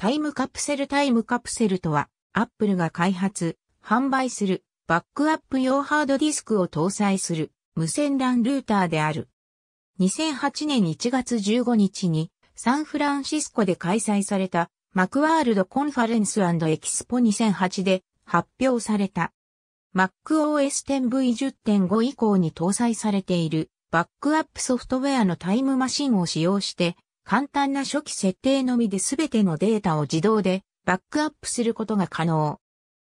タイムカプセルタイムカプセルとは、アップルが開発、販売する、バックアップ用ハードディスクを搭載する、無線 LAN ルーターである。2008年1月15日に、サンフランシスコで開催された、マクワールドコンファレンスエキスポ2008で発表された。MacOS 10V10.5 以降に搭載されているバックアップソフトウェアのタイムマシンを使用して簡単な初期設定のみで全てのデータを自動でバックアップすることが可能。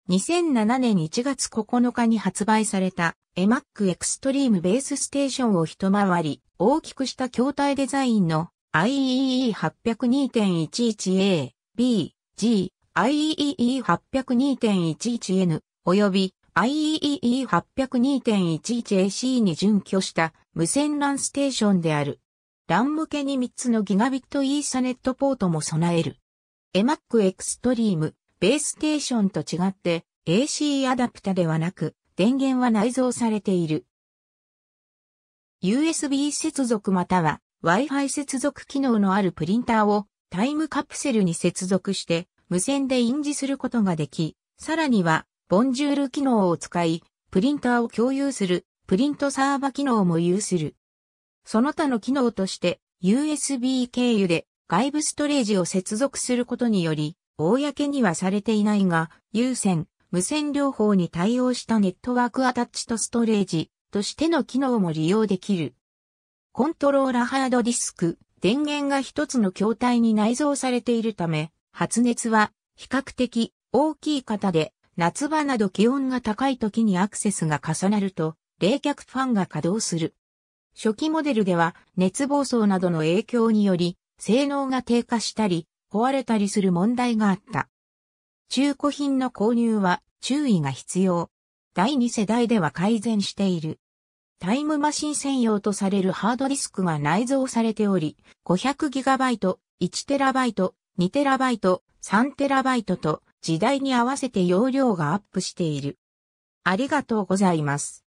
2007年1月9日に発売された EMAC Extreme Base Station を一回り大きくした筐体デザインの IEE802.11A、B、G、IEE802.11N 及び IEE802.11AC に準拠した無線 LAN ステーションである。LAN 向けに3つのギガビットイーサネットポートも備える。EMAC エクストリーム、ベーステーションと違って AC アダプタではなく、電源は内蔵されている。USB 接続または Wi-Fi 接続機能のあるプリンターをタイムカプセルに接続して無線で印字することができ、さらにはボンジュール機能を使い、プリンターを共有するプリントサーバ機能も有する。その他の機能として USB 経由で外部ストレージを接続することにより、公にはされていないが、有線、無線両方に対応したネットワークアタッチとストレージとしての機能も利用できる。コントローラハードディスク、電源が一つの筐体に内蔵されているため、発熱は比較的大きい方で、夏場など気温が高い時にアクセスが重なると、冷却ファンが稼働する。初期モデルでは熱暴走などの影響により性能が低下したり壊れたりする問題があった。中古品の購入は注意が必要。第2世代では改善している。タイムマシン専用とされるハードディスクが内蔵されており、500GB、1TB、2TB、3TB と時代に合わせて容量がアップしている。ありがとうございます。